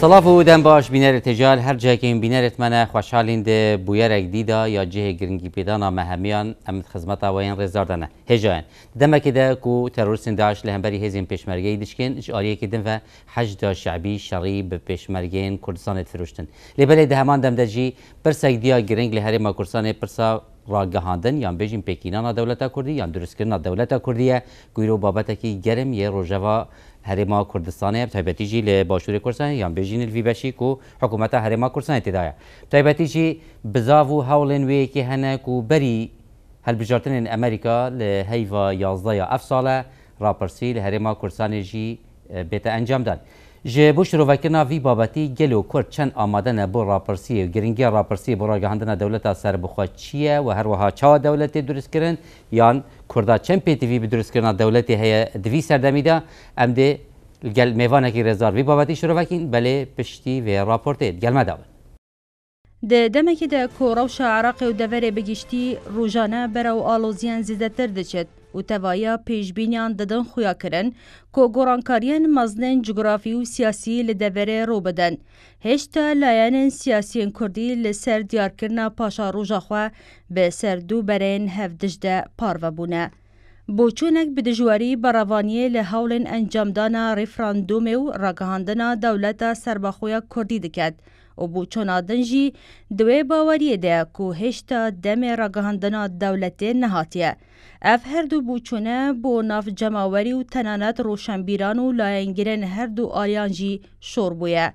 سلاف و دم باش بینر تجال هر جای که این بینرت منه خوشحالین ده بویرک دیدا یا جه گرنگی پیدانا مهمیان امت خزمتا و این رزاردنه هجاین دمه که ده کو تروریستین داعش لهمبری هزین پیشمرگی دشکن اجاریه که دم و حشد شعبی شرعی به پیشمرگین کردستان فروشتن لبله ده همان دم ده جی پرسک دیا گرنگ لهرما کردستان پرسا راگەهاندن یان بێژین پێکینانا دەولەتە کوردی یان دروستکردنا دەولەتە کوردیە گویرۆ بابەتێکی گەرم یە ڕۆژەوا هرما کوردستان تایبەتی جی لە باشووری کورسان یان بێژین وی بەشی و حکوومەتە هەرێما کورسانی تێدایە تایبەتی جی بزااو و هەوڵێن وەیەکی هەنەک و بەری هەلبژارتنین ئەمریکا لە هەیڤ یازدە یا ئەف ساڵە راپرسی لە هەرێما کورسانێژی بێتە ئەنجامدان. جه بو شروکنا وی بابتی گل و کرد چند آماده نه بو راپرسی گرنگی راپرسی بو راگهاندن دولت سر بخوا چیه و هر وها چا دولت درست کرن یان کردا چند پی تیوی درست کرن دولت هي دوی سردمی ده ام ده گل میوانه کی رزار وی بابتی شروکین بله پشتی و راپورت گل مداون د دمکی د کوروش عراق او د وری بگشتي روزانه برو آلوزیان زیاتر دچت û tevaya pêşbîniyan didin xuya kirin ku gorankariyên meznên cugurafî û siyasî li deverê rûbidin. Hêşta layanên siyasiyên Kurdî li ser diyarkirina paşa rûja xwe bi ser dû berên hevdij de parve bûne. بۆچوونێک بدژواری بەڕەوانیە لە هەوڵێن ئەنجامدانا ڕیفراندومێ و ڕگەهاندنا دەولەتە سربەخۆیە کوردی دەکات و بۆ چۆنادنجی دوێ باوەریەدە و هێشتا دەمێ ڕگەهاندنا دەولەتێ نەهاتیە. اف هر دو بوچونه بو ناف جماوری و تنانت روشنبیران و لاینگرن هر دو آریان جی شور بویه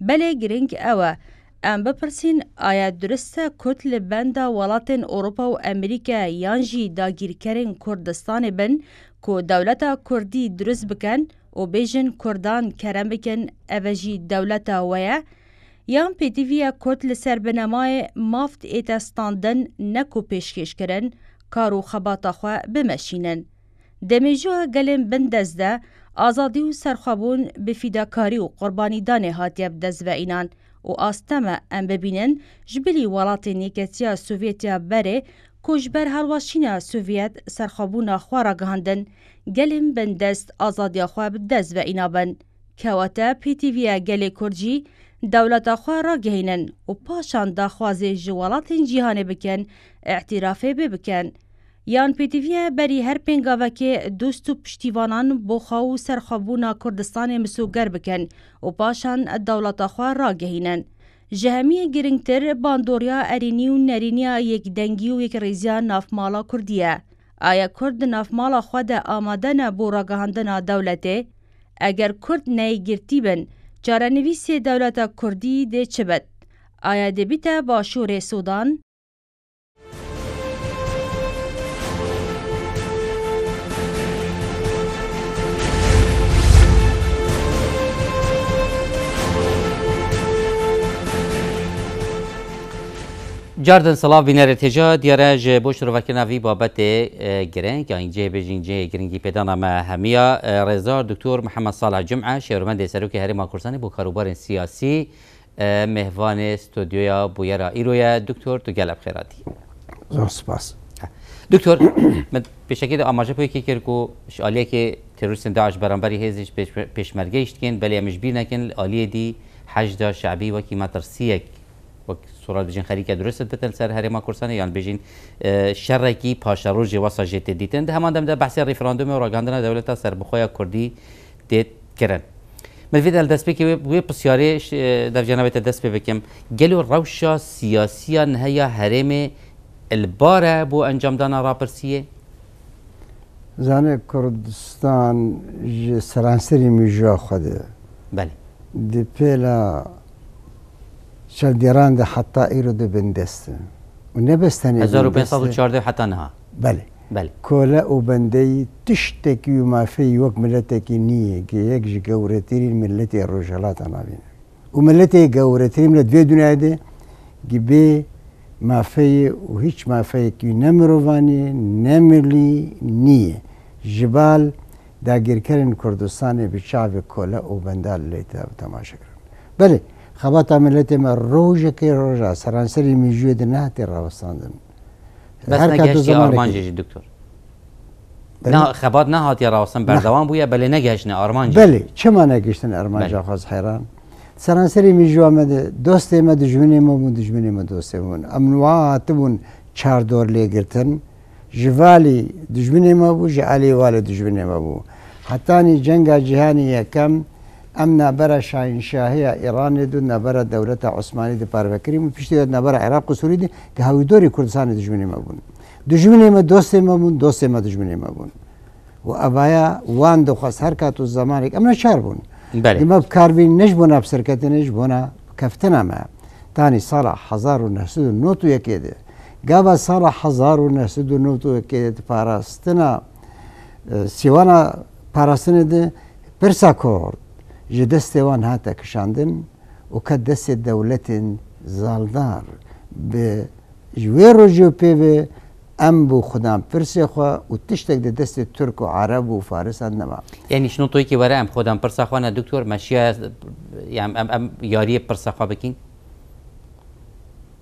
بله گرنگ اوه ام بپرسین آیا درسته کت لبنده ولاتن اروپا و امریکا یان جی داگیرکرین کردستان بن کو دولتا کردی درست بکن و بیجن کردان کرم بکن اوجی دولتا ویه یان پیتیویا کت لسر بنمای مافت ایتستاندن نکو پیشکش کرن کار و خەباتە خوا بمەشینن دەمێژوە گەلێن بندەستدە ئازادی و سەرخەبوون بفیداکاری و قوربانیدانێ هاتیە بدەستڤئینان و ئاستەمە ئەم ببینن ژبلی وڵاتی نیکەتیا سوڤێتیا بەرێ کوژبەر هەڵواشینە سوڤێت سەرخەبوونا خواراگەهاندن گەلم بندەست ئازادیاخوا بدەستڤئینابن کەواتە پیتیڤە گەلێ کورجی دەوڵەتەخوا ڕاگەینن و پاشان داخوازێ ژوەڵاتین جیهانێ بکەن ئەاحتیرافێ بێ بکەن. یان پیتیویه بری هر پنگاوکه دوست و پشتیوانان بوخا و سرخابونا کردستان مسوگر بکن و پاشان دولتا خوا را گهینن. جهمی گرنگتر باندوریا ارینی و نرینیا یک دنگی و یک ریزیا نافمالا کردیه. آیا کرد نافمالا خوا ده آماده نه بو را گهاندنا دولته؟ اگر کرد نیگرتی بن، جارنویس دولتا کردی ده چبت. آیا دبیت باشور سودان؟ جاردن صلاح بین ارتجا دیاره جه بوش رو وکر نوی بابت گرنگ یا اینجای بجین اینجای گرنگی پیدا نما همیا رضا دکتور محمد صالح جمعه شهرومند سروک ما کورسانی با کاروبار سیاسی مهوان استودیویا بویر ایرویا دکتر تو گلب خیراتی سپاس دکتر من به آماجه پایی که کرکو شعالیه که تروریست داعش برانبری هزش پیشمرگه کن بلی امش بیر نکن آلیه دی حجدا شعبی و کی یک وەک سوڕاتژین خەریکە درستت بتن سەر هەرێما کورسانە یان بێژین شەڕێکی پاشەڕۆژی وەسە ژێتێ دیتن هەمادەمدا باسی ریفراندومی ڕگاندنە دەولێتە سربخۆیە کوردی دێت کرن. مەفید دەستپێکی وێ پرسیارێ دەبجانەوێتە دەست پێ بکەم گەل و ڕەوشە سیاسیان هەیە هەرێمێ البارە بۆ ئەنجامدانە ڕاپرسیە؟ زانێ کوردستان سەرانسەری میژە خودێ. بەێ لە چل دیران ده حتی ایرو ده بندستن و نبستن 1514 حتی نها بله بله کۆلە ئۆبندەی تشتێکی و مافەی وەک ملەتێکی نییە کە یەکژ گەورەترین ملەتی ڕۆژهڵاتە نابینە و ملەتی گەورەتریم لە دوێ دونادێ گبێ مافەیە و هیچ مافەیەکی نەمرۆڤانی نەمرلی نییە ژبال داگیرکردن کوردستانی بچاوێک کۆلە ئۆبندال لێتە تەماشەکردن بەێ خبات ملت ما روز که روز سرانسری میجوید نه تیر راستاندم بس نگشتی آرمان آرمانجی دکتر بله. نه خبات نه هاتی راستن بردوام بویا بله نگشتن آرمان جی بله چه ما نگشتن آرمان جا بله. خواست حیران سرانسری میجو آمده دوست ما دجمنی ما بود دجمنی ما دوست بود امنوات بود چار دور لیگرتن جوالی دجمنی ما جعلی والی دجمنی ما بود حتی جنگ جهانی یکم ام نبر شاهنشاهی ایران دو نبر دولت عثمانی دی پاروکریم پیشتی نبر عراق و سوری دی که هاوی دوری کردستان دجمنی ما بون دجمنی ما دوست ما بون دوست ما دجمنی ما بون و ابایا وان دو خواست هر کات و زمان ام نشار بون بله دیما بکاروین نش بونا بسرکت نش بونا کفتنا ما تانی سال هزار و نهصد و نوت و یکی دی گابا سال هزار و نهصد و نوت و یکی دی پاراستنا سیوانا پاراستنا دی پرسا کرد ji destê wan hate kişandin û ket destê dewletên zaldar bi ji wê rojê pêvê em bû xudan pirsê xwe û tiştek di destê Türk û Arab û Farisan nema. Yanî şino toyekî were em xudan pirsa xwe ne doktor meşiya em yariyê pirsa xwe bikin?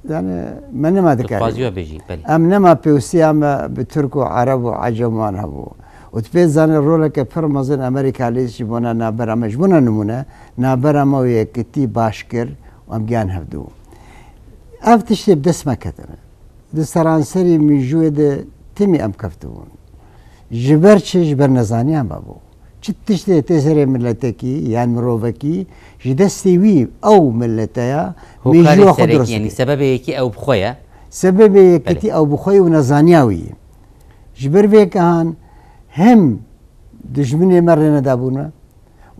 Yani me nema dikarim. Em nema pêwsiya me bi Türk û Arab û Ecem wan hebû. وت پێ زانێ ڕۆلەکە پڕ مەزن ئەمریکا لێشی بۆنا نابەرەمەش بوونە نمونە نابەرەمەوە یەکتی باش کرد ئەمگیان هەبدوو. ئەف تشتێ دەسمەکەتەوە دەسەرانسەری میژوێ دە تمی ئەم کەفتبوون. ji ber çi ji ber nezaniyan babû. Çi tiştê têserê milleteki yan mirovekî ji destê wî ew millete ya sebebekî ew bixye? Sebebekî ew bixwe û nezaniya wî. Ji ber vêkihan هم دژمنی من رێنەدابوونە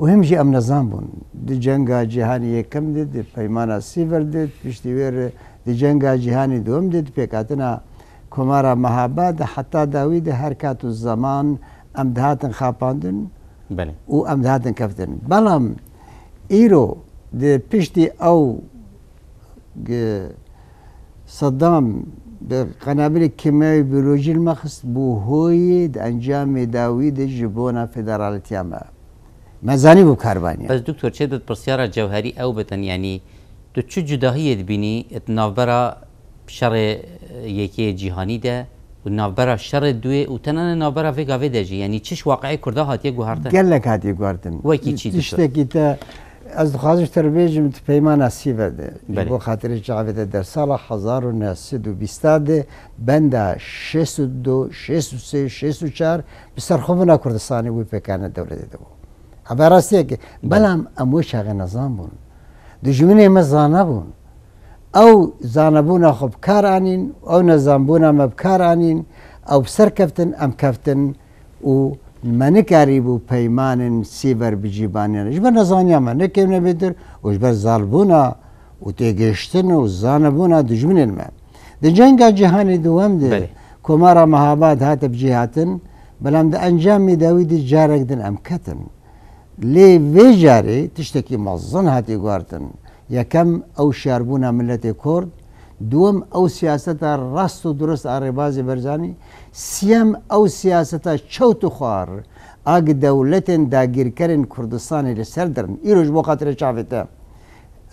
و هم ژی ئەم نەزان بوون دی جەنگا جیهانی یەکەم دیت دی پەیمانە سیڤەر دیت پشتی وێرە دی جەنگا جیهانی دوم دیت پێکاتنا کۆمارە مەهابا دە حتا داوی دە هەر کات و زەمان ئەم دهاتن خاپاندن و ئەم دهاتن کەفتن بەڵام ئیرۆ پشتی ئەو سەدام به قنابل کیمیای بیولوژی المخص بو هوی انجام داوی د جبونا فدرالتی ما مزانی بو کاربانی بس دکتر چه دت پرسیار جوهری او بتن یعنی تو چه جداهی بینی ات نابرا شر یکی جهانی ده و نابرا شر دوی و تنان نابرا فی گاوی ده جی یعنی چش واقعی کرده هاتیه گوهرتن گلک هاتیه گوهرتن وکی چی دکتور؟ از دخوازش تربیه جمعیت پیما نصیبه ده بله. با خاطر جعبه در سال 1920 ده بند 62 63 64 بسر خوب نه کردستانی وی پکانه دولت ده بو اما راستیه که بلم امو شغ نظام بون دجمن ما زانه بون او زانه بون خب کار انین او نظام بون ما بکار انین او بسر کفتن ام کفتن و منکاری بوو پەیمانن سیبەر بجیبانیانش بە نەزانیامە نەکەم نەبێتر وش بەر زالبوونا و تێگەشتن و زانەبوونا دژمنێنمە دجەنگا جیهانی دووەم دێ کۆمارە مەهاباد هاتە بجیهاتن بەڵام دە ئەنجامی داویدی جارێکدن ئەم کەتن لێ وێژارێ تشتێکی مەزن هاتی گواردن یەکەم ئەو شاربوونا ملەتی کورد دووەم ئەو سیاستە ڕاست و درست ئاڕێبازی بەرزانی سیم او سیاستا چوت خوار اگ دولتن کردن کردستان لی سر درن ایروش بو خاطر چافته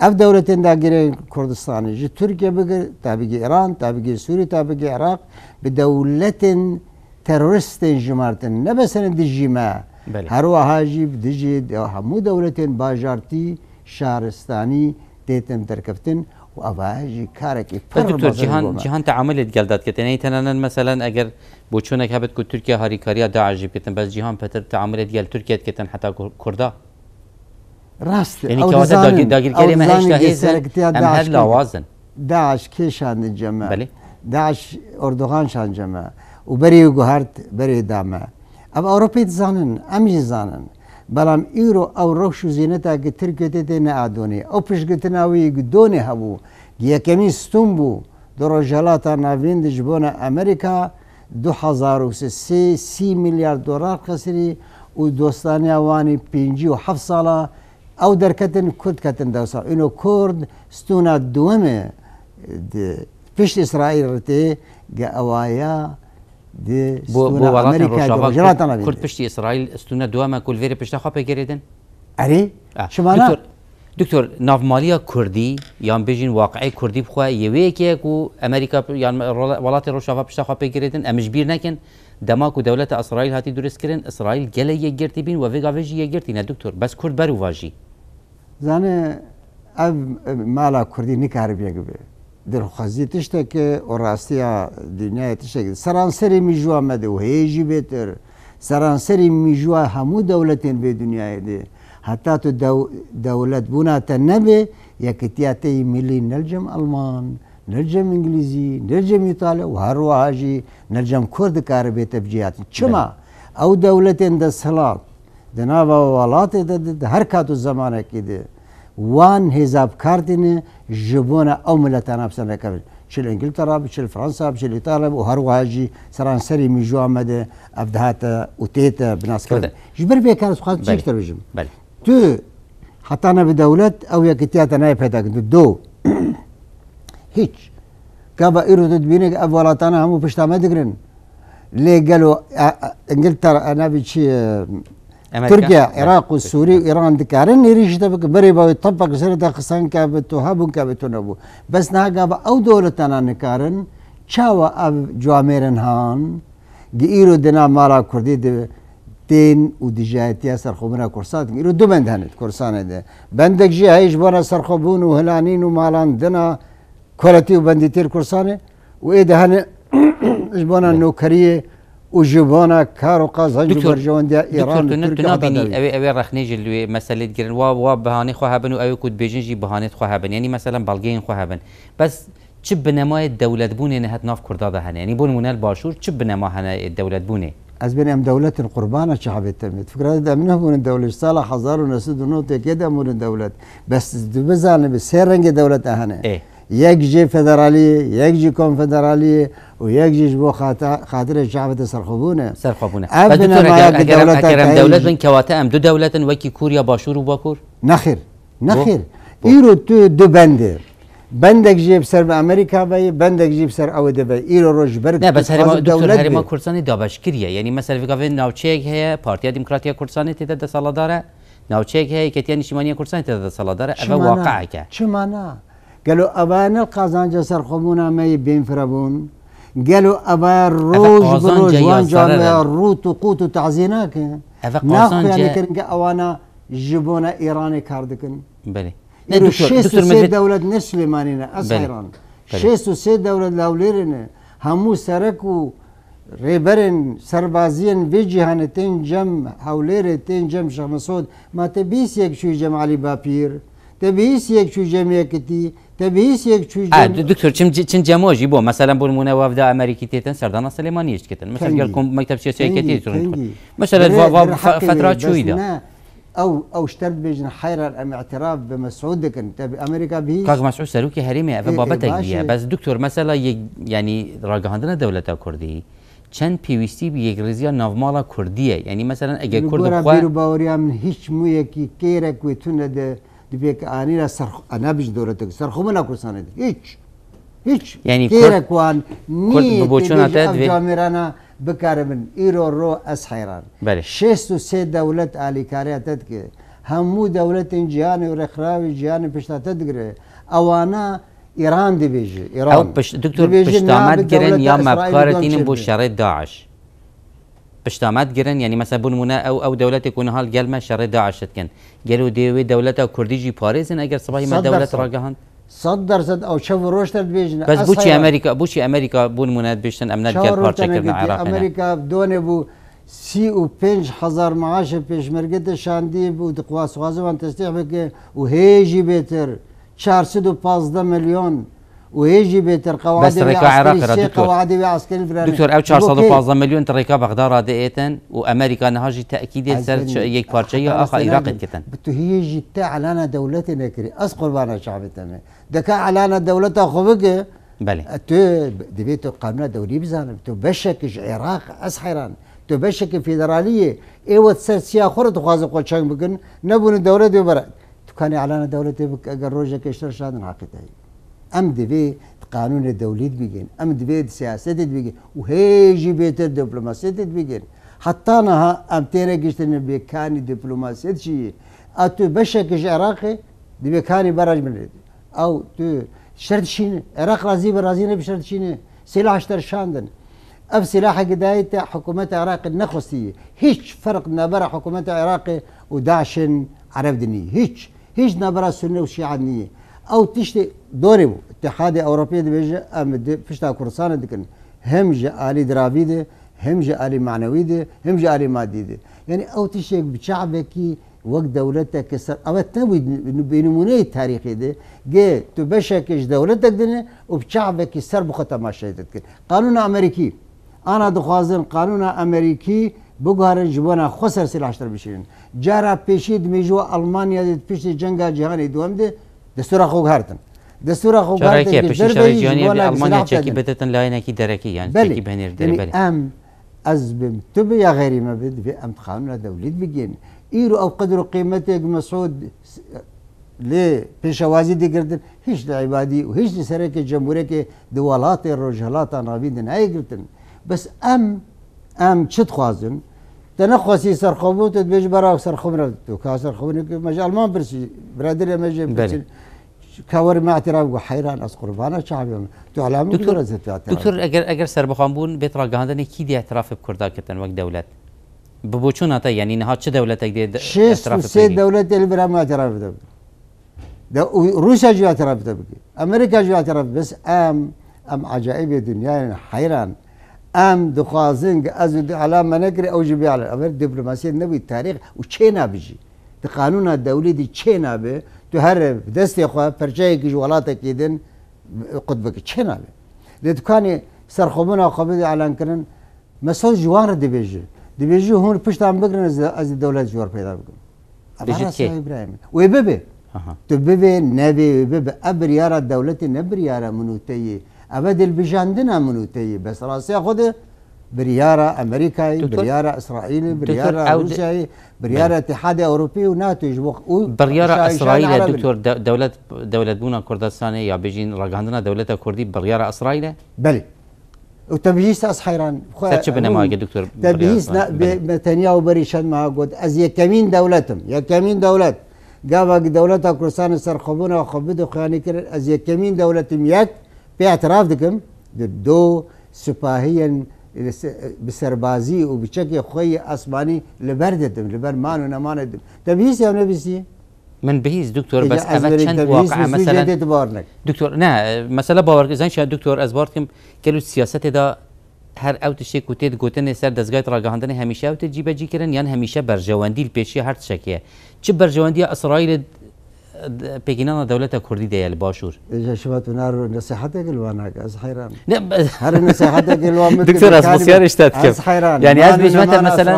اف دولتن داگیر کردستان جی ترکیه بگر تا ایران تا بگی سوری تا بگی عراق به دولت ترورست جمارتن نبسن دجیما بله. هرو هاجی دجی همو دولت باجارتی شهرستانی دیتن درکفتن و آواجی کاری که پر بازی جهان جهان تعامل دگل داد که مثلا اگر بوچونه که بود که ترکیه هاری کاری داعشی بود، تن بس جهان پتر تعامل دگل ترکیه که تن حتی کرده. راست. یعنی که وقت داغی داغی کاری می‌کنه. از سرکتی داعش. داعش کی شان جمع؟ بله. داعش اردوغان شان جمع. و بری و گهارت بری دامه. اب اروپایی زنن، آمیز زنن. بەڵام رو او روش و زیینەتا گتر او نەعادۆنێ دونه پشتگتناوی گدۆنێ هەبوو یکمی ستون بوو دو ڕۆژەڵاتە ناوین دژ بۆنە و سی میلیارد دلار خسری و اوانی پینجی و او درکتن کرد کتن دو سال اینو کرد ستون دومه پشت اسرائیل رتی گە دی بو امریکا کرد پشتی اسرائیل استونه دوامه کل ویر پشت خواب گریدن شما نه دکتر نافمالیا کردی یا بجین واقعی کردی بخواه یوی که کو امریکا یا ولات روشافا پشت خواب گریدن امش بیر نکن دما کو دولت اسرائیل هاتی درست کردن اسرائیل گله یه گرتی بین و ویگا ویجی یه گرتی نه دکتر بس کرد برو واجی زن مالا کردی نکار بیگه دلخوازی تشته که و راستی دنیا تشته که سرانسری میجوا مده و هیجی بیتر سرانسری میجوا همو دولتین به دنیا ده حتی تو دو دولت بونا تا نبه یکتیاتی ملی نلجم آلمان نلجم انگلیزی نلجم ایتالیا و هر واجی نلجم کرد کار به تبجیات چما او دولتین د سلا د ناو ولات د هر کاتو زمانه کې ده وان هزاب كاردين جبونا او ملتنا بسنة كبير شل انجلترا بشل فرنسا بشل ايطاليا وهرو هاجي سران سري من جو امد ابدهاتا وتيتا بناس كردن جبر بيه كارس سخان تشكتر بجم بلي تو حتى انا بدولت او يكتياتا نايب هتاك دو هيج كابا ايرو تدبينك افولاتانا همو بشتا مدقرن ليه قالوا انجلترا انا بيشي ترکیه عراق و سوری و ایران دکارن نیریش ده بک بری باوی طبق سر ده خسان که به تو هبون که به تو نبو بس نهاگا با او دولتانا نکارن چاوا او جوامرن هان گی ایرو دنا مارا کردی ده دین و دجایتی سرخوبنا کرسات ایرو دو بند هند کرسانه ده بندک جی هیش بنا سرخوبون و هلانین و مالان دنا کولتی و بندی تیر کرسانه و ایده هنه اجبانا نوکریه و جوان کارو قازاج برجون دکتر ایران بینی. اوه اوه اوي رخنيج اللي مساله جرن و و بهاني خو هبن اوه كود بيجن جي بهانه خواه يعني یعنی مثلا بلغین خواه بن بس چه بنمای دولت بونه نهت ناف کردا ده هنه یعنی بون منال باشور چه بنما هنه دولت بونه از بین ام دولت قربانه شعب فکر فكرة دامنه من دولت سال حضور و نسد و نوت كده من دولت بس دو به بسير رنگ دولت اهنه یک جی فدرالی یک جی فدرالی. و یک جیش بو خاطر شعبت سرخوبونه سرخوبونه اگر دولت اگرم دولت بین کواته ام دو دولتن وکی کوریا باشور و باکور نخیر نخیر ایرو تو دو بنده بندک جیب سر امریکا بی بندک جیب سر او دبه ایرو روج برد نه بس ما دكتور هرما كردستان دابش کریه. یعنی مثلا فی قاوی ناوچیک هی بارتیا دیمقراطیه کردستان تیدا د سالاداره ناوچیک هی نشیمانی نشمانیه تیده ده سالا داره او که چه معنا گلو ابان القازان سر خمونا فربون قالوا أبا الروج بروج وان جامع الروت وقوت وتعزيناك ناخ يعني كرنك أوانا جبونا إيراني كاردكن بلي شيس دكتور مدفت دولة نسلي مانينا أس إيران شيس و سي دولة لاوليرنا همو سركو ريبرن سربازين في جهان تنجم جم تنجم شخمسود جم ما تبيس يك شو جم علي بابير تبیس یک چو جمعیه کتی تبییس یک چو جمعی دکتر چم چن جماجی بو مثلا بول مونه وفد امریکی تیتن سردان سلیمانیش کتن مثلا گلکم مکتب سیاسی کتی ترون مثلا فتره شويده او او شتر بجن حيره الام اعتراف بمسعود كان تبي امريكا به كاك مسعود سلوكي هريمي ابا بابا بس دكتور مثلا يعني راجعندنا دولتا كردي چند پیوستی به یک رزیا نوامالا کردیه یعنی مثلا اگه کرد خواهد بیرو هیچ مو یکی کیرک و تونه ده دیپی که آنی را سر نبیش دوره دورت سر خوب هیچ هیچ یعنی کرد کوان نی بچون اتاد و ایرو رو از حیران بله 63 دولت علی کاری اتاد که همو دولت این جهان و رخراوی جهان پشت اتاد گره اوانا ایران دی ایران او دکتر پشت آمد گرن یا مبکارت اینم بو شرط داعش پشتامات گرن یعنی مثلا بون مونا او او دولت کنه هال گل ما شر داعش کن گلو دیوی دولت کوردیجی پاریزن اگر صباحی ما دولت راگهاند صد درصد او شو روش تر بيجنا بس بوشي امريكا بوشي امريكا بون مناد بيشتن امنات قال بارچا عراق امريكا بدون بو سي و پنج هزار معاش بيش مرقد شاندي بو دقواس غازو انتستيح بك و هيجي و پازده مليون ويجب القواعد بس رقاع عراقي را دكتور دكتور او 415 مليون ترقى بغداد را وامريكا نهاجي تاكيد سر يك بارچه اخا عراق كتن بتو هي جتا علانا دولت نكري اس قربانه شعب دكا علانا دولت خبك بلي تو دبيت قانون دولي بزان تو بشكش عراق اس حيران تو بشك فيدراليه اي سر سيا خرد خواز قوچنگ بكن نبون دولت برا تو كان علانا دولتي بك اگر روجك اشتر شادن حقيقه ام دبي قانون الدولي بيجين ام دبي سیاست بگین و هیجی بهتر دیپلماسی بگین حتى نها ام تيرا قشت بيكاني دبلوماسية شي اتو بشكش عراقي دي بيكاني براج من او تو شرط شين عراق رازي برازينا بشرط شين سلاح اشتر شاندن اف سلاح قدايت حكومة عراق النخوسية هيش فرق نبرا حكومة عراقي وداعش عرب دنيا هيش هيش نبرا سنة وشيعة دنيا ئەو تیشتی دۆری بوو اتحادی ئەوروپی دەبێژە ئەم پشتا کوردستانە دکن هەمژە عالی دراوی دێ هەمژە عالی معنەوی دێ هەمژە عالی مادی دێ یعنی ئەو تیشێک بچعبێکی وەک دەولەتە کە سەر ئەوە تەوی بینمونەی تاریخی دێ گێ تو بەشێکش دەولەتێک دێنێ و بچعبێکی سەر بخۆتە ماشایت کرد قانون ئەمریکی ئانا دخوازن قانونە ئەمریکی بگوارن ji bona xwe ser silahştir bişirin. Cara pêşî dimêjwa Almanya piştî cenga cihanê duwem de دستور خو هردن دستور هردن چرا که پشتشار جانی آلمانیا چکی بدتن لاین کی درکی یعنی بله. چکی بنیر در بله ام از بیم تو بیا غیری ما بد فی ام قانون دولت بگین ایرو او قدر قیمت یک مسعود لی پیشوازی دیگردن هیچ دی عبادی و هیچ دی سرک جمهوری که دوالات رجالات بیدن ای گرتن بس ام ام چه خوازن تنخسي سرخوبوت بيج برا وسرخوبنا رفتو كا سرخوب مجال ما برسي برادر مجي برسي كاور ما اعتراف وحيران اس فانا شعبي تعلم دكتور دكتور اگر اگر سربخان بون بیت را گاندن کی اعتراف بكردا كتن وقت دولت ببوچون اتا يعني نها چه دولت اگه دي اعتراف سي دولت اللي برا ما اعتراف ده ده روسيا جو اعتراف ده امريكا جو اعتراف بس ام ام عجائب الدنيا يعني حيران ام dixwazin ez û ala me nekire ew ji bî ev dîplomasiyê nebî tarîx û çê nabijî di qanûna dewlî dî çê nabe tu her destê xwe perçeyekî ji welatekê din qut bike çê nabe lê tu kanê serxwebûna xwebê elan kirin mesol ji wan re dibêje dibêje hûn piştan bikirin ez dî dewlet ji war peyda bikim wê bibe tu bibe nevê wê bibe ev biryara dewletê ne biryara minûteyê أبد دل منو تي بس راسي خود بريارة أمريكاي بريارة إسرائيل بريارة روسيا بريارة اتحاد أوروبي وناتو يجبوخ بريارة إسرائيل دكتور دولة دولة بونا كردستان يا بيجين رقاندنا دولة كردي بريارة إسرائيل بل وتبجيس أس حيران ما يا دكتور تبجيس نتنياهو وبريشان ما قد أز يكمين دولتهم يكمين دولت قابق دولة كردستان سرخبونا وخبدو خياني كرر أز يكمين دولتهم يك في اعتراف دکم د دو سپاهیان بسربازی و بشكل خوي اسماني لبردتم لبر مانو نماندم تبيس يا نبيسي من بهيز دكتور بس اما چند واقعه مثلا دكتور نه مثلا باور زين شاید دكتور از بارتكم كلو سياست دا هر او تشتی کوتید گوتن سر دزگایت را گهاندن همیشه او تجیبه جی کرن یان همیشه برجواندی پیشی هر تشکیه چه برجواندی اسرائیل پێگینانە دولت کوردی دەیە لە باشوور شبات نار نسیحەتێکی لواناکە از حیران هەر نسیحەتێکی لوان از حیران یعنی از بژمەتە مثلا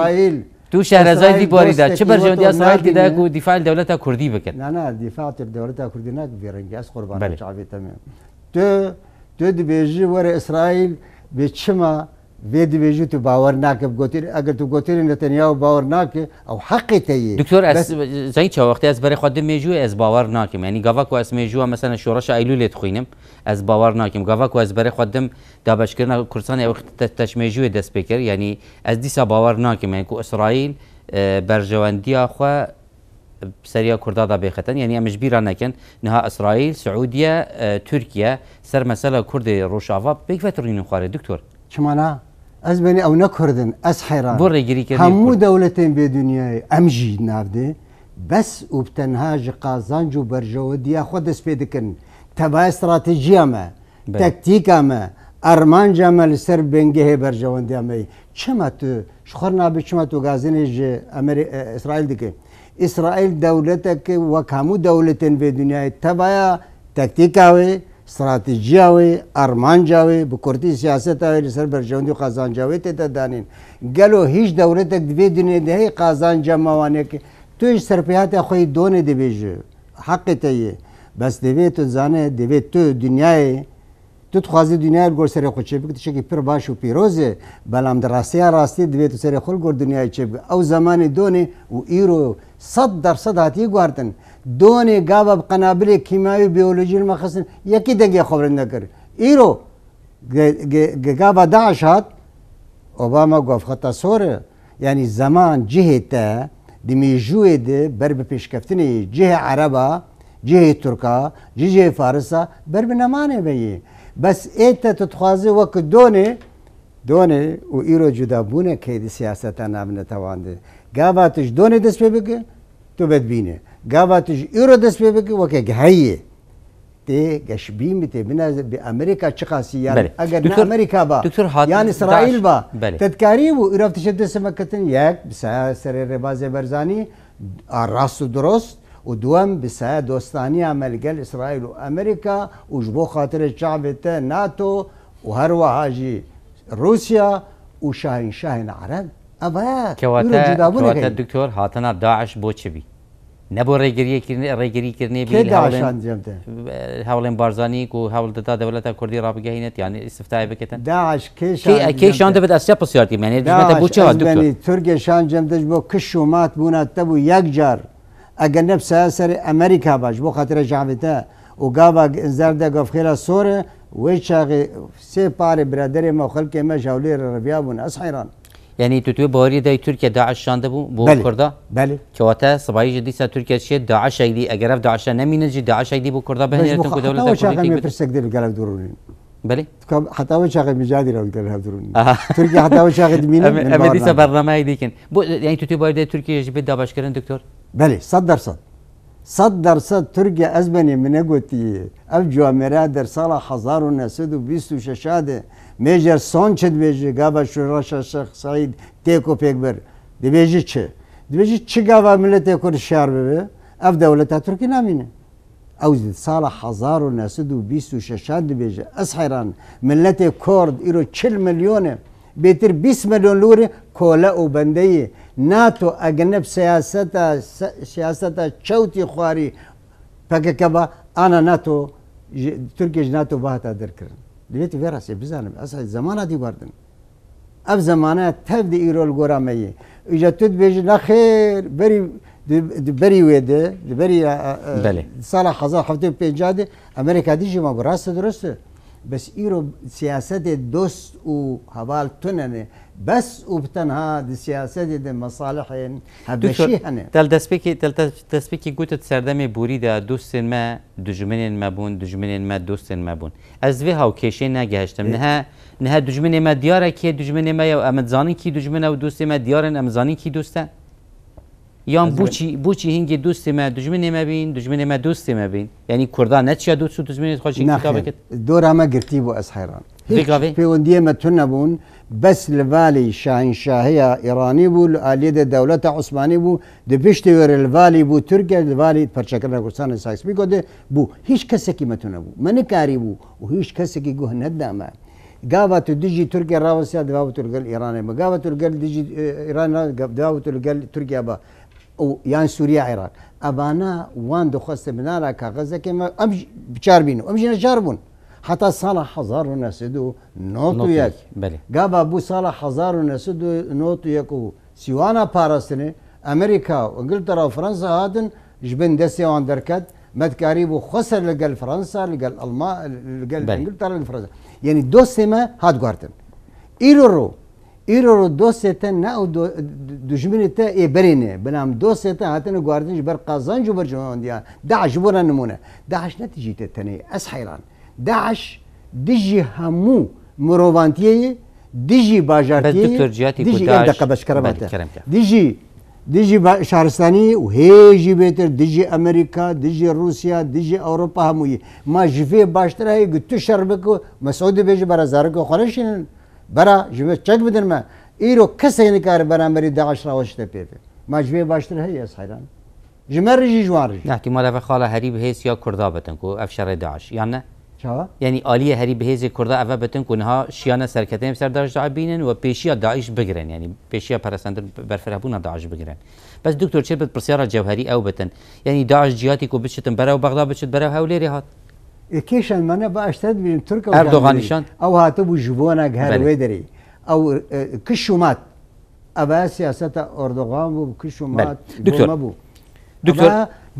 تو شهر باری دیباریدا چه بەرژەوەندی ئەسرائیل دیداک و دیفاع دەولەتە کوردی نه دفاع دیفاع دولت کوردی نه بیرەنگی از قوربان بله. چاوی تمام. تو تو دبێژی وەرە اسرائیل به چما بده بيجيته باورناك بقوتين اگر تو قوتين نتنياهو باورناك او حقي تي دكتور اس زي تشا وقت از بري خدم ميجو از باورناكم يعني قواكو اس ميجو مثلا شورش ايلول تخينم از باورناكم قواكو از بري خدم دابش كرنا كرسان او تش ميجو دس بيكر يعني از ديسا باورناكم يعني كو اسرائيل برجوانديا خو سريا كردا دا بيختن يعني مجبيرا نكن نها اسرائيل سعوديه تركيا سر مساله كرد روشافا بيك فترين خواري دكتور چمانا از بین او نکردن از حیران بره گیری کردی همو دولتین به دنیای امجی نابده بس و تنها قازانج و برجو دیا خود اس پیدا کن تبا استراتیجیا ما تکتیکا ما ارمان جمل سر بنگه برجوان دیا ما چما تو شخور نابی چما تو گازین جه اسرائیل دیگه اسرائیل دولتک و همو دولتین به دنیای تبا تکتیکاوی استراتیجیاوی ارمانجاوی bu kurdi siyaset avi li ser berjewendî qazancavê tê de danîn. Gelo hîç dewletek divê dinê de hey qazanca mawanekê tu ji serpêhata xwe donê dibêje heqê te ye bes devê tu zane devê tu dünyayê tu dixwazî dünya gor serê xwe çêbik tişekî pir baş û pîrozê belam di rastiya rastî divê tu serê xwe gor dünyayê çêbik ew zemanê donê û îro sed dersed hatiye guhartin دۆنێ گاوە قەنابلێ کیماوی بیۆلۆژیل مەخستن یەکی دەنگی خبرن داعش هات اوباما زمان ئۆباما گۆفخەتە یعنی زمان زەمان تا دیمیژوێ دێ بەر بە جه جهێ عەرەبە جه تورکا جه فارسە بر بنەمانێ بەیە بەس ئێتە تتخوازی وک دونه، دونه و جدا بونه که دی نتوانده. نابنەتەواندێ گاواتش دونه دست به بگه تو بینه جاباتش إيرادس بيبك وكي جهية تي جشبين بتي بنا بأمريكا شخصي يعني بلي. أجر دكتور أمريكا با دكتور حاد يعني إسرائيل با تذكاري وإيراد تشدس مكتن ياك بساعة سر الرباز برزاني الراس درست ودوام بساعة دوستانية ملقل إسرائيل وأمريكا وجبو خاطر الشعب ناتو وهروا هاجي روسيا وشاهن شاهن عرب أبا كواتا كواتا دكتور هاتنا داعش بوتشبي نەبوو ڕێگریەکردنی ڕێگریکردنی هەوڵێن بارزانانی و هەوڵ دەدا دەولەتە کوردی ڕابگەهینێت یان ئستفتای بکەن داعشکیشان دەبێت ئەستا پسیارتی داعش بچوانی تورگێشان جەمدەش بۆ کش و مات بووناتە بوو یەکجار ئەگەر نەبسە سەر ئەمریکا باش بۆ خاطرە جاوێتە و گاوا ئزار دەگەفخێرە سۆرە وی چاغی سێ پارێ برادێ مەخەلکێ مە ژاولێرە ڕبیا بوون ئەس حیران. یعنی تو توی باری دای ترکیه داعش شانده بو بو بله. کردا بله کواته سبایی جدی سا ترکیه چیه داعش ایدی اگر اف داعش نمینه جی داعش ایدی بو کردا بهنیرتن کو دولت کردی بله فرسک خب، دیل گلک دورونین بله حتی وش اخذ مجادی لو قال هذرون ترکیا حتی وش اخذ مین اما دی برنامج بو یعنی تو تبغی دای ترکیه بدها داعش کرن دکتر بله صد درصد صد درصد ترکیه ازمني من اقوتي اف امرا در صلاح حزار بیست و ششاده Mejer son će dveže gaba što raša said teko pekber. Dveže će. Dveže će gaba millete kor šar bebe. Av devleta Turki namine. او سال 1926 دبیجه از حیران ملت کرد ایرو 40 میلیونه بهتر 20 میلیون لوره کوله او بنده ناتو اجنب سیاست سیاست چوتی خواری پکه کبا انا ناتو ترکیش ناتو باهتا درکرن دوێتی ڤێڕاسێ بزانم ئەسا زمانە دیواردن ئەف زمانە تەفدی ئیرۆل گۆرامەیە ئیجە توت بێژی نەخێر بەری بەری وێدە بەری ساڵە حەزا هەفتێ پێنجادێ ئەمریکا دیژی ما بڕاستە درستە بەس ئیرۆ سیاسەتێ دۆست و هەواڵ تونەنێ بس وبتنها دي سياسة دي مصالحين هبشيهن تل دسبيكي تل دسبيكي قلت سردمي بوريدا دوستن ما دجمنين ما بون دجمنين ما دوستن ما بون از في هاو كيشين ناجهشتم نها نها دجمنين ما ديارة كي دجمنين ما يو امتزانين كي دجمنين او دوستين ما ديارن امتزانين كي دوستن یان بوچی بوچی هنگی دوستی ما دشمنی ما بین دشمنی ما دوستی ما بین یعنی کردان نتشا دوست و دشمنی خوش این کتابه کت دورا ما گرتی بو از حیران هیچ پیوندیه ما تنبون بس لفالي شاهنشاهية إيراني بو آلية دولة عثماني بو دي بيشتور لوالی بو تركيا الفالي برشاكرنا كرسان سايس بيقو دي بو هيش كسكي متونا بو منكاري بو وهيش کی قوه نهدا ما قاوة تدجي تركيا راوسيا دواو ترقل إيراني ما قاوة ترقل دجي إيراني دواو ترقل تركيا با او یان سوریا عراق ابانا وان دو خست منارا کاغذ که ما امج بچار بینو امج نجار بون حتی سال حزار و نسد و نوتو یک بله گابا بو سال حزار و نسد و نوتو یک سیوانا پارستنه امریکا و انگلترا و فرنسا هادن جبن دستی وان درکت مدکاری بو خسر لگل فرنسا لگل الما لگل انگلترا لگل فرنسا یعنی دو سیمه هاد گارتن ایرو رو ایرو رو دوستت نه او تا ای برینه بنام دوستت هاتن گواردن بر قازان جبر جهان دیا داعش بونا نمونه داعش نتیجه تنه از حیران داعش دیجی همو مروانتیه دیجی باجارتیه دیجی این دقیقه دجی دیجی شهرستانی و هیجی بهتر دیجی امریکا دیجی روسیا دیجی اروپا همویی ما جفه باشتره گتو شربکو مسعود بیجی برا زارکو برا جوی چک بدن ما ایرو کسی نکاره برام بری داعش را وشته پیده ما جوه باشتر هی از حیران جمر رجی جوار نه احتمال اف خاله هری بهیس یا کردا بتن کو افشار داعش یا نه چه؟ یعنی عالی هری بهیس کردا اول بتن کو نها شیانه سرکته سر داعش بینن و پیشیا داعش بگیرن یعنی پیشیا بر برفرهبونا داعش بگیرن بس دکتر چه بت پرسیار جوهری او بتن یعنی داعش جیاتی کو بچتن برا و بغداد بچت برا هولری هات کیشان منه باشتد بیم ترک و اردوغانیشان او هاتو بو جوانگ هر ویدری او کشومات اوه سیاست اردوغان بو کشومات دکتر بو دکتر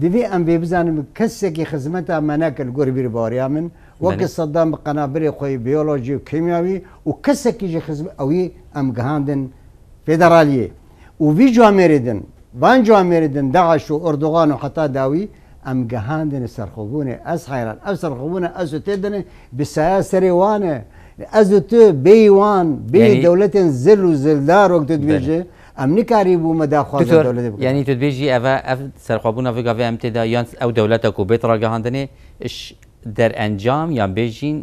دوی ام بی بزنم کسی که خدمت منه کل گور بیر باریا من وقت صدام قنابر خوی بیولوژی و کیمیاوی و کسی که خدمت اوی ام گهاندن فدرالیه و وی جو امریدن وان جو امریدن داعش و اردوغان و حتی داوی ام گەهاندنە سەرخۆبوونێ از حیران از سەرخۆبوونە از و بسیار سریوانه، از تو و تو بێیوان یعنی دولت زل و زلدارۆک دویجه، بله. ئەم نکاری بوو مەداخوا ینی تو بێژی ئەە ئەف سەرخوااببوون ئەفگاوێ ئەم تێدا یان ئەو دەولەتە و بێت اش در انجام یا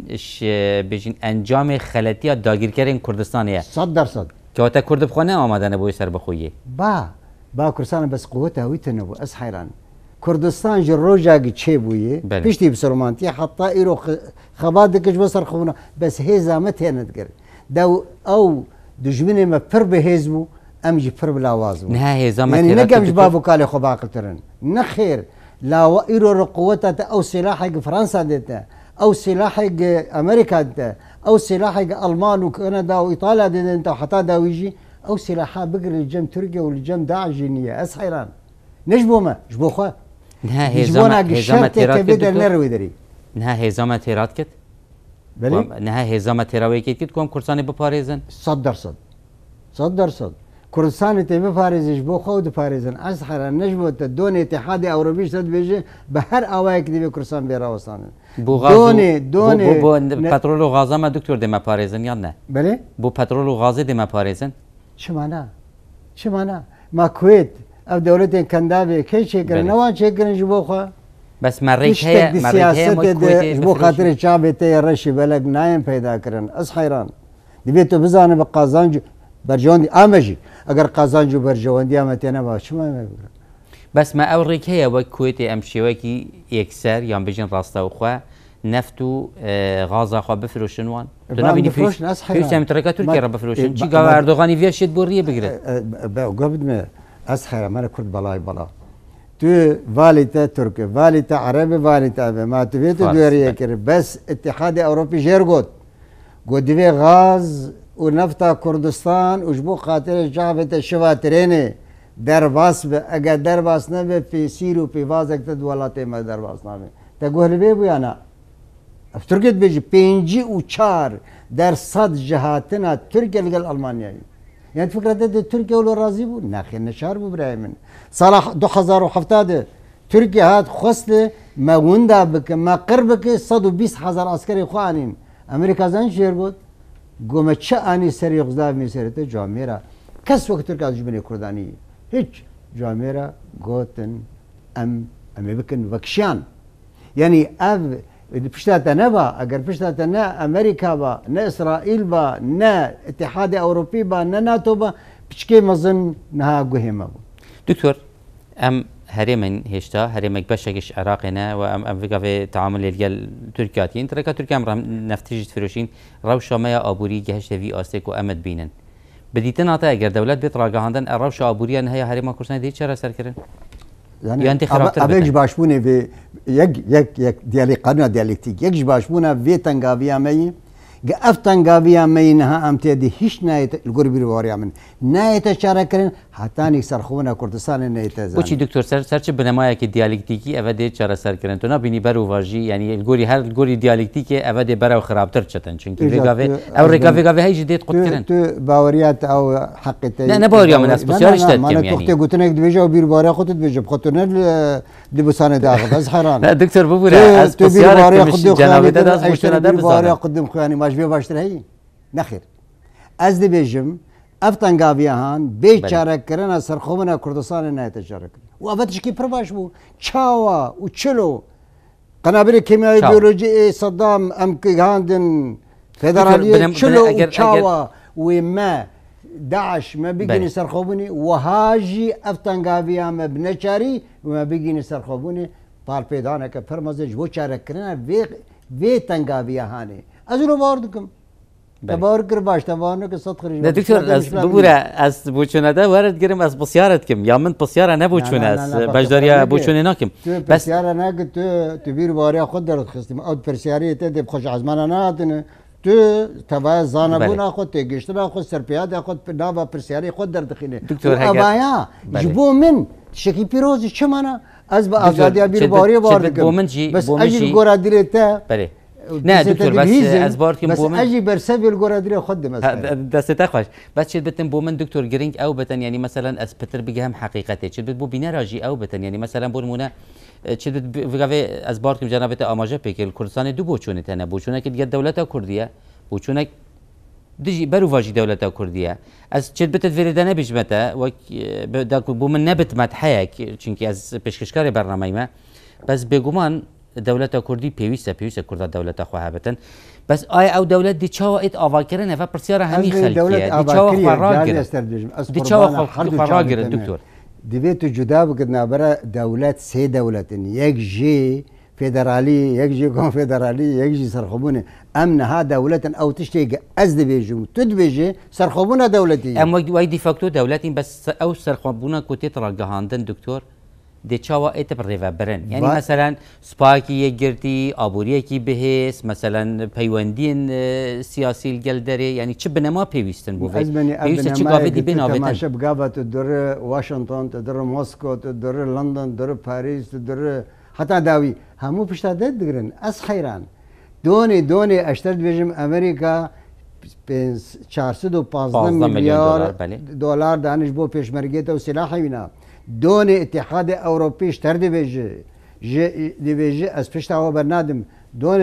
اش بیژین انجام خلطی داگیرکرین کردستانیه 100 درصد که وقتا کرد بخونه آمدنه بوی سر بخویه با با کردستان بس قوت هویت نبو از حیران كردستان جي روجا جي چه بويه پشتي بسلمانتي حتى ايرو خباد دكش بسر خونا بس هزا ما تهند گره او دجمنه ما پر به هزمو ام جي پر بلاواز نه هزا ما تهند يعني نكمش بابو كالي خوبا قلترن نخير لا ايرو رقوتا تا او سلاحي فرنسا ديتا او سلاحي امريكا ديتا او سلاحي المان وكندا وايطاليا دتا انت وحتى داويجي او سلاحا بقر لجم تركيا ولجم داعش جنيه اسحيران نجبو ما جبو نه هزام هزام تیرات کرد بدر نروی داری نه هزام تیرات کت بله نه هزام تراوی کت کت کم کرسانی بپاریزن صد درصد صد درصد کرسانی تی بپاریزش بو خود پاریزن از هر نجم تا دون اتحاد اوروپی شد بشه به هر آوای که دیو کرسان بیرا وسانن بو غاز دونه دونه بو, بو, بو پترول و غاز بله؟ ما دکتر دم پاریزن یا نه بله بو پترول و غاز دم پاریزن چه معنا چه معنا ما کویت او دولتين كندابي كيشي كرن نوان شي كرن جبوخه بس مريك هي مريك هي بو خاطر شعب تي رشي بلك نايم پیدا کرن از حیران دی بیتو بزانه به قازانج برجوان دی امجی اگر قازانج برجوان دی امه تنه باش ما بگرن بس ما او ريك هي و کویت امشی وکی یکسر یان بجن راستا و خو نفت و غاز خو بفروشن وان تو نبینی فروشن از حیران فیش تم ترکاتور کی رب فروشن چی گاو اردوغانی ویشت بوریه بگیره با گفت از خیر من کرد بالای بالا تو والیت ترک والیت عربی والیت به ما تو بیت دوریه کرد بس اتحاد اروپی جرگود گود غاز و نفت کردستان اش بو خاطر جعبت شواترینه در واس به اگر در واس نه به پی و پی اکت اکتا دولات ما در واس نامه تا گوهر بی بیا نه ترکیت بیجی پینجی و چار در صد جهاتنا ترکیه لگل المانیایی يعني فكرة ده تركيا ولا راضي بو ناخي نشار بو براي من صلاح دو حزار ده تركيا هاد خسته ما وندا بك ما قربك صد و بيس حزار عسكري خوانين امريكا زان شير بود قوم چه آنی سر غزاب می سرت جامعه را کس وقت ترک از جمهوری کردانی هیچ جامعه را گوتن ام امی بکن وکشیان یعنی اف پشتاتە نەبا اگر پشتاتە نە ئەمریکا با نە ئیسرائیل با نە اتحاد ئەوروپی با نە ناتو با پچکەی مزن نها گوهێمە بوو دکتۆر ئەم هەرێمن هێشتا هەرێمێک بەشێکش عراقێنە و ئەم ئەمریکاێ تعامل لەگەل تورکاتین ترەکە تورکام نفتیژت فرۆشین ڕەوشەمەیە گهشت گەهشتەوی ئاستێک و امد بینن بدیتە ناتە ئەگەر دەولەت بێت ڕاگەهاندن ئەڕەوشە ئابوووریان هەیە هەرێمە کوردستان دی چرە سەرکردن یعنی خرابتر بده اولیش باشبونه و یک یک یک دیالی قانون دیالکتیک یکش باشبونه وی تنگاوی گفتن گاویا مینها امتی دی هیچ نایت الگربی رواریا من نایت چاره کردن حتی نیک سرخونا کردستان نایت زن. بچی دکتر سر سر چه بنمایه که دیالکتیکی دی چاره سر کردن تو نبینی بر واجی یعنی گوری هر الگوری دیالکتیکی دی بر او خرابتر چتن چونکی رگاوه او رگاوه گاوی هیچ دیت قط کردن تو باوریات او حق نه نه باوریا من اس بسیارش داد من یعنی وقتی گوتن یک دویجا او بیر باریا خودت بیجا خودت نه دبسان داغ بس حیران نه دکتر ببوره از بسیار خودت جنابت از مشتنا ده بزاره قدم خوانی باش بیا باشتر نخیر از دی اف افتان به چارک کردن اثر کردستان نه کردستان نه و افتش کی پرواش بو چاوا و چلو قنابر کیمیای بیولوژی صدام امکان دن فدرالی بله، بله، چلو چاوا و ما داعش ما بله. سرخوبونی و هاجی اف گاویان ما بنشاری و ما بگیم پارپیدانه که پرمزج و چارک کردن وی وی از اونو بار دکم بار کر باش که صد خرج نه دکتر از ببوره از بوچونه ده وارد گرم از بسیارت کم یا من بسیاره نه بوچونه از بجداری بوچونه ناکم تو بسیاره نه تو تو بیر باری خود درد خستیم او پرسیاری ته دیب خوش از من نه تو توا زانبونا بله. خود تگشتنا خود سرپیاد خود با پرسیاری خود در دخینه دکتر ابایا بله. جبو من شکی پیروزی چه منا از با آزادی بیر باری وارد کم بس اجیل گورا دیرته بله نه دکتر بس از بار که بس اجی بر سبیل گورا خود مثلا دست تخوش بس چه بتن بومن دکتر گرینگ او بتن یعنی مثلا از پتر هم حقیقته چه بت بو بینه راجی او بتن یعنی مثلا برمونه چه بتن وگه از بار که جنابت آماجه پیکل کردستان دو بوچونه تنه بوچونه که دیگه دولت کردیه بوچونه دیجی برو واجی دولت کردیه از چه بتت نبیش بجمته و بومن نبت مدحیه چونکی از پشکشکاری برنامه ما بس بگومان دولت کردی پیوسته پیوسته کرد دولت خواه بتن بس آیا او دولت دی چاوا ات آواکرن هفه پرسیار همی خلقیه دی چاوا خواه دی چاوا خواه دکتور دوی تو جدا بکد نابرا دولت سه دولتن یک جی فدرالی یک جی کنفدرالی یک جی سرخوبونه ام نها دولتا او تشتي از دبيجو تدبيجي سرخوبونه دولتي ام وای دی فاکتو دولتین بس او سرخوبونه کوتی ترا جهاندن دکتور ایت اتبر و برن یعنی مثلا سپاکی یک گردی آبوری یکی بهس مثلا پیوندین سیاسی گل داره یعنی چه بنما پیویستن بو از چه گاوه دی بنا تو تماشه بگاوه تو در واشنطن تو در موسکو تو در لندن در پاریس تو در حتی داوی همو پشت دید دگرن از خیران دونه دونه اشترت بیجم امریکا 415 میلیارد بله. دلار دانش بو پیشمرگی و سلاح وینا دون اتحاد اوروپیش تر دی دیویجه از پشت هوا برنادم دون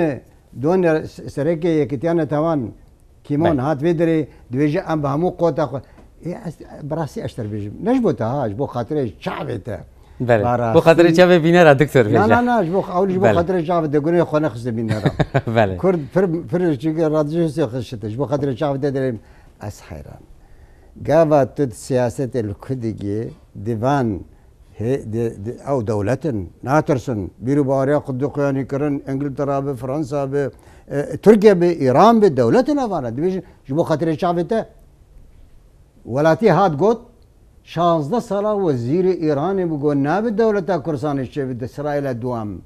دون سرک یکتیان توان کیمون بله. هات دی دیویجه ام به همو قوتا خود براسی اشتر بیجم نش بوتا هاش بو خاطر شعبه تا بله بو خاطر چه بینه را دکتر بیجه نه نه نه بو اولش بو خاطر شعب دگونه خونه خسته بینه را بله, بله. کرد فر فر چیگه رادیو سی خشتش بو خاطر شعب دریم از حیران جابا تد سياسة الكدقي ديفان هي دي دي او دولة ناترسن بيرو باريا قد قياني كرن انجلترا بفرنسا ب إيه، تركيا بايران بدولة نافانا ديش جبو خاطر الشعب ولاتي هاد قوت 16 سالا وزير ايراني بقول ناب الدولة كرسان الشعب اسرائيل دوام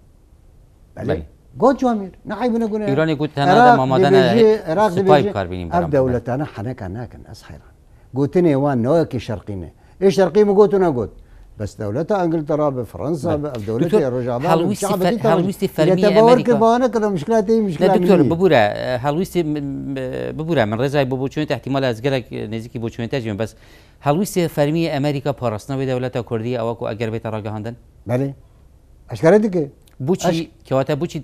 بلي قوت جوامير نحيب نقول إيه؟ ايراني قلت انا ما مدنا سبايب كاربينين اف دولتنا حنك هناك الناس حيران قوتني وان نوكي شرقينا ايش شرقي انا قوت بس دولتها انجلترا بفرنسا بدولتها طيب. رجع هلويستي ف... هلويستي فرمي امريكا بانك المشكلة هي مشكلة دكتور ببورا هلويستي ببورا من رزاي بو بوچونت احتمال از گلك نزيكي بوچونت اجيون بس هلويستي فرمي امريكا پاراستنا به دولتا كردي اوكو اگر بيت راگهاندن بلي اشكره دیگه بوچی کەواتە بوچی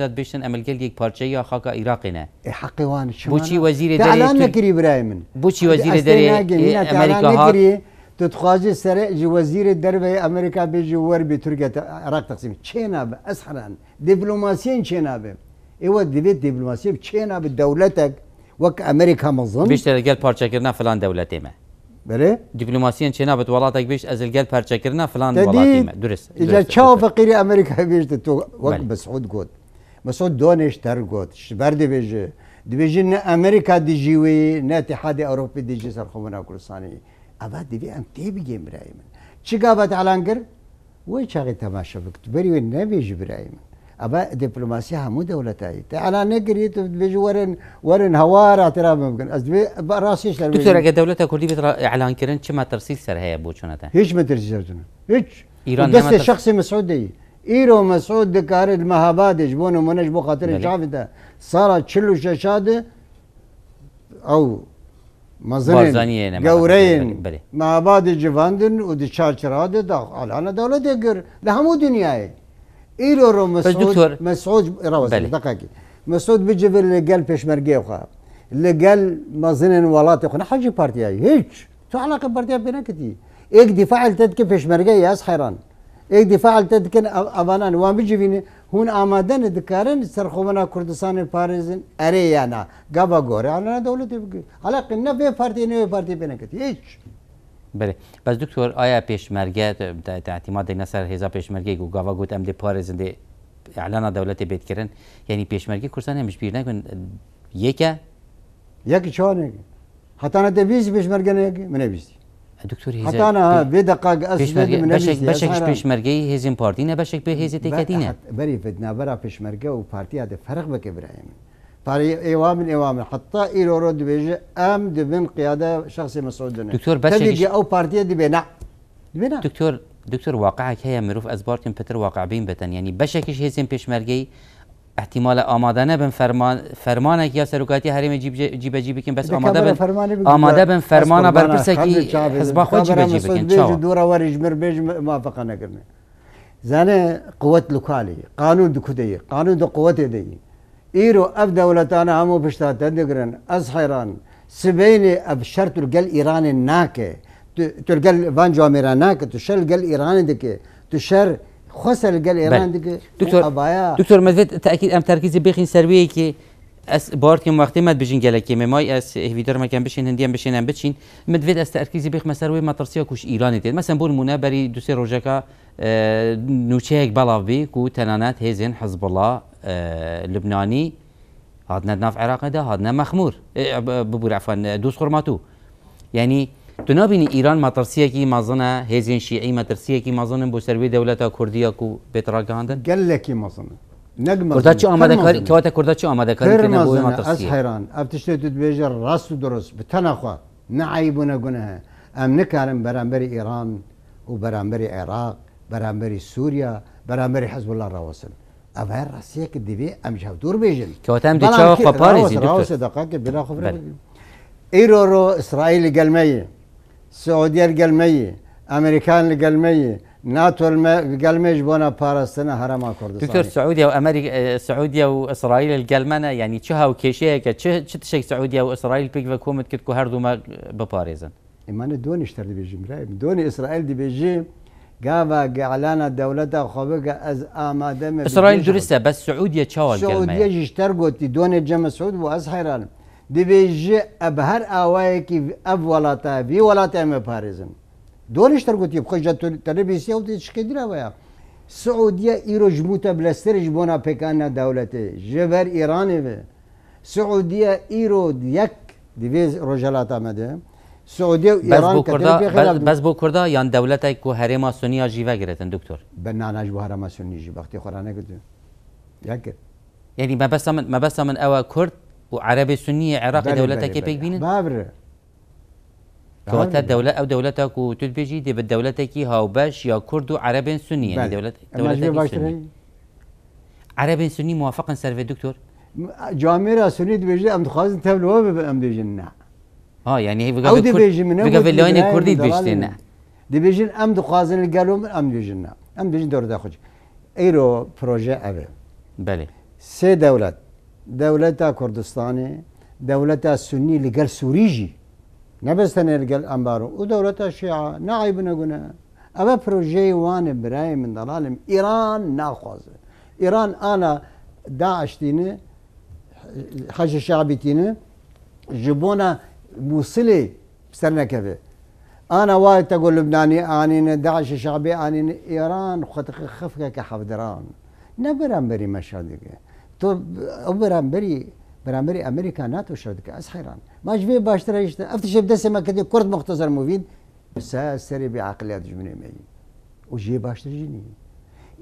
داد بشتن ئەمەلگەل یک پارچه یا خاک خاکە عیراقینە شما بوچی تعلق نکری برای من بوچی وەزیری سر دتخوازی سەر جی وەزیری دەربەی به بێژی به تورگەتە عراق تەقسیم چێ نابە ئەس حران چه چێ نابێ ئێوە دەبێت چه چێ دولتک وک آمریکا مظن. بیشتر گل پارچه کردن فلان دولتیم. بله دیپلماسی چینا بت ولاتک بیش از الگل پرچکرنا فلان ولاتی ما درست اجا چاو فقیر امریکا بیش تو وقت مسعود گوت مسعود دونش تر گوت شبر دی بیج دی بیج نه امریکا دی جیوی نه اتحاد اروپا دی جی سر خومنا کردستانی اوه دی بی ام تی بگیم برای من چی گابت علانگر وای چاقی تماشا بکت بری و نبیج برای من أبا دبلوماسية مو دولة تاي على نقري تبيجي ورن ورن هوار اعتراف ممكن أزبي براسيش لربي دكتور أجا دوله كردي بترا إعلان كرن ما ترسيل سر هي أبو شنتا هيش ما ترسيل هيش إيران بس ترس... شخصي مسعودي إيرو مسعود دكار المهابات يجبونه منج بو خاطر الشعب صار تشلو شاشادة أو مزنين جورين مهاباد جواندن ودي شارشرادة على دولة دقر لهمو دنياي ایلو مسعود مسعود روز بله. دقیقی مسعود بجی بر وخا اللي قال ما زنن ولات خو نه بارتي هاي هیچ شو علاقه پارتیا بنکتی یک دفاع التدك پشمرگی از حیران إيك دفاع التدك أبانان وان بيجي فيني هون آمادن دکارن سرخومنا كردستان پارزن أريانا یانا گابا على دولة دولتی علاقه نه بارتي پارتی بارتي به كتي بنکتی بله پس دکتر آیا پیشمرگه اعتماد دینا سر هزا پیشمرگه گو گاوا گوت ام دی پارزنده اعلان دولت بیت کرن یعنی پیشمرگه کرسان همش بیر نکن یکه یکی چانه حتی نه دویز پیشمرگه نه من دکتور دکتر هیزه حتی نه به دقیق از پیشمرگه بشک بشک پیشمرگه هیزین پارتی نه بشک به هیزی تکتی بله، نه بری فتنه برا پیشمرگه و پارتی هده فرق بکه برای من برای ایوام ایوام حتى ایرو رو بيج ام دي بین قياده شخصي مسعود دونه دكتور بس تبیگه او بارتي دي بینا دي بینا دكتور دكتور واقعك هي مروف ازبارتن بتر واقع بين بتن يعني بشكش هيزن بيشمرجي احتمال آماده بن فرمان فرمان یا سرکاتی حریم جیب جیب جیب کن بس آماده بن آماده بن فرمان بر پرسه کی حزب خود جیب جیب کن چه دور ورج مر بیج موافق نکرنه زن قوت لکالی قانون دکده کده قانون دو قوت دی ايرو اف دولتان همو بشتا تدقرن از حيران سبيني اف شر تلقل ايران ناكه تلقل فان جواميرا ناكه تشر القل ايران دكه تشر خسر القل ايران دكه دكتور دكتور مدفت تاكيد ام تركيزي بخين سرويه كي از بار که وقتی مد بچین گله که ممای از هیدر مکان بچین هندیم بچین ام بچین مد ود از ترکیزی بخ مسروی مترسیا کوش ایرانی دید مثلا بون مونه بری دو سه روزه کا نوچه یک بلاوی کو تنانات هزن حزب الله آه، لبناني هادنا ناف عراق ده هذا مخمور إيه، ببور عفوا آه، دوس خرماتو يعني تنابینی ایران ماترسیه کی مازنه ما شیعی ماترسیه کی مازنه بو سروی دولت کردیا کو بترا گاندن گله کی مازنه نگ مازنه کردا چی آماده کاری کوات کردا چی آماده کاری کنه بو ماترسیه از حیران افتشت بیجر راست و درست به تنخوا نه عیب و نه گناه ام نکارم برانبر ایران و برانبر عراق برانبر سوریا برانبر حزب الله راوسن اوه अब रस्सिया के दिवे دور بیجن که وتم دیچه چاو خو پاریزی دکتر راوس دقا که بلا خبره ايرورو اسرائيل گلمه السعودية القلمية امريكان القلمية ناتو القلمية جبونا بارستنا هرما كردستان دكتور السعودية وامريكا السعودية آه، واسرائيل القلمنة يعني تشها وكيشيه كتش تشي السعودية واسرائيل بيك فكومت كتكو هردو ما بباريزن اما دوني دی بیجیم بيجي دونی اسرائیل دی بیجیم گاوا گەعلانە دەوڵەتە خۆبگە ئەز ئامادە ئسرائیل درستە بە سعودیە چاوە سعودیەژیش تەرگتی دوێنێ جەمە سعود بوو ئەس حیرانم دەبێژێ ئەب هەر ئاوایەکی ئەب وڵاتە بی وڵاتە ئەمە پارێزم دوۆنیش تەرگتی بخۆشە تەلەبیسی وتی شکدرەوەە سعودیە ئیرۆ ژبووتە بلەسترش بۆنا پێکانە دەوڵەتێ ژەبەر ئێرانێ بێ سعودیە ئیرۆ یەک دیێ ڕۆژەلاتە مەدە سعودی و ایران بس بو کردا یان دولت کو حرم سنی جیوا گرتن دکتر بنانه جو حرم سنی جی وقتی خورانه گد یک یعنی ما بس من ما بس من اوا کرد و عرب سنی عراق بله، دولت بله، کی بله. پیک بینن بابر كواتا دولة أو دولتك وتدبجي دي بدولتك هاو باش يا و وعرب سني يعني یعنی دولت دولتك سني عرب سني موافقا سيرفي دكتور جامعة سني دبجي ام تخازن تبلوه بأم نه ها یعنی او دیفیجن بله. من بقی فی اللون نه دی ديفيجن ام د قازن القالوم ام نه ام ديجن دور ای رو پروژه اوی بله سه دولت دولت کردستانی دولت سني لقال سوريجي نبستن لقال امبارو شیعه شيعة نعيبنا قلنا اما پروژه وان برای من ایران ایران ناخذ ایران انا داعش تینی خش شعبی تینی جبونا موصلي بسرنا كذا انا وايد تقول لبناني أني داعش شعبي أني ايران خفك كحفدران نبرم بري شادك تو ابرم بري برامري امريكا ناتو شادك از حيران ما جبي باش تريش افتش بدسمه كذا كرد مختصر مفيد بس سري بعقليات جمني مي وجي باش تجيني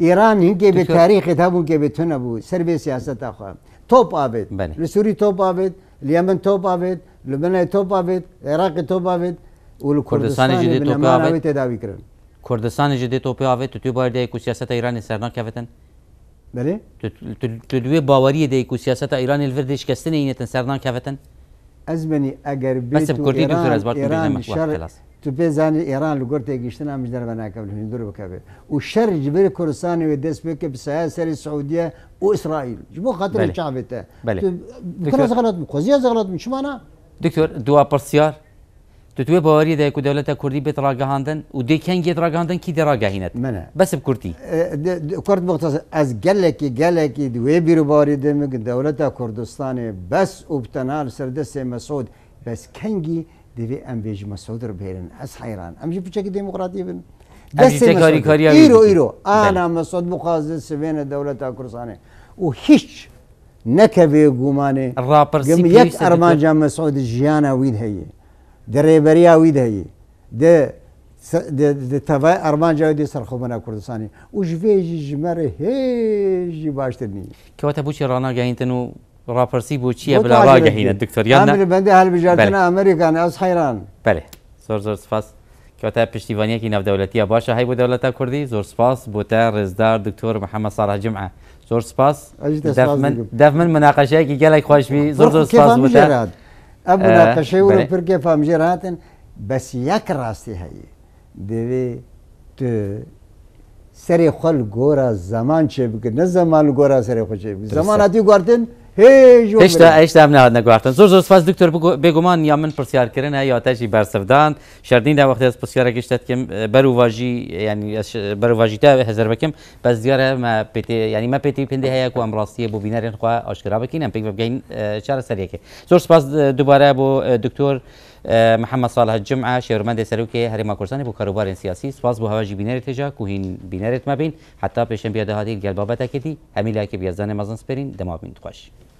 ايران هنگه به تاریخ تابون که بتونه بود سر به سیاست آخواه توپ آبید بله. توپ آبید الیمن تو پاوید لبنان تو پاوید عراق تو پاوید و کردستان جدی تو پاوید تداوی کردن کردستان جدی تو پاوید تو تو باید یک سیاست ایران سرنا بله تو تو دوی باوری دی کو سیاست ایران الوردش کستن اینتن سرنا کفتن از منی اگر بیت ایران ایران شر تو بزانی ایران لگور تگیشتن همش در بناکم هندور بکبه و شر جبر کردستان و دست بک بسیار سر سعودیه و اسرائیل جبو خاطر شعب تا تو کلا زغلط مخوزی زغلط شما نه دکتر دوا پرسیار تو توی باوری ده که دولت کردی بیت را گهاندن و دیکن گیت را گهاندن کی درا گهینت منه بس بکردی کرد مختص از گلکی گلکی دوی بیرو باوری ده دولت کردستان بس ابتنال سردست مسعود بس کنگی دیوی ام بیج مسعود رو بیرن از حیران امجی پچکی دیموقراتی بن دست کاری کاری ایرو ایرو بله. آنا مسعود مخازن سوین دولت کرسانه و هیچ نکوی گمانه راپرسی گم یک ارمانجا مسعود وید هیی در ایبریا وید هیی ده د تبع ارمان جای دی سرخوبنا کردستانی او جویجی جمره هیجی باشتر که وقت بوچی رانا گهینتنو ڕاپەرسی بۆ چییە بلاڕاگەهینە دکتۆریان بەندە هەلبژاردنە ئەمریکان ئەس حیران بەێ زور زۆر سپاس کەواتە پشتیوانیەکی ناودەولەتیە باشە هەی بۆ دەوڵەتە کوردی زۆر سپاس بۆ تا رزدار دکتۆر محمد صالح جمعه زور سپاس دەف من مناقەشەیەکی گەلێک خۆشبی زۆر زۆر سپاس بۆ ئەم مناقەشەی و بس فامژێ هاتن بەس یەک تو سری خل گورا زمان چه بگه نه زمان گورا سری خوشه بگه زمان اتی گواردن هیچ هیچ دام نه نگفتن زور زور سپاس دکتر من یا من پرسیار کردن یا تجی برسردان شردین در وقتی از پرسیار گشتت که واجی یعنی واجی تا هزار بکم بس دیاره ما پتی، یعنی ما پتی پنده هیا کو امراضیه بو بینرن خواه آشکرا بکینم پیک بگین چهار سریه که زور سپاس دوباره بو دکتر محمد صالح جمعه شهرمند سروک حریم کورسان بو کاروبار سیاسی سپاس بو هواجی تجا کوهین بینرت مبین حتی پیشن بیاد هادی گل بابت اکتی همیلا که بیازدان مزن سپرین دماغ خوش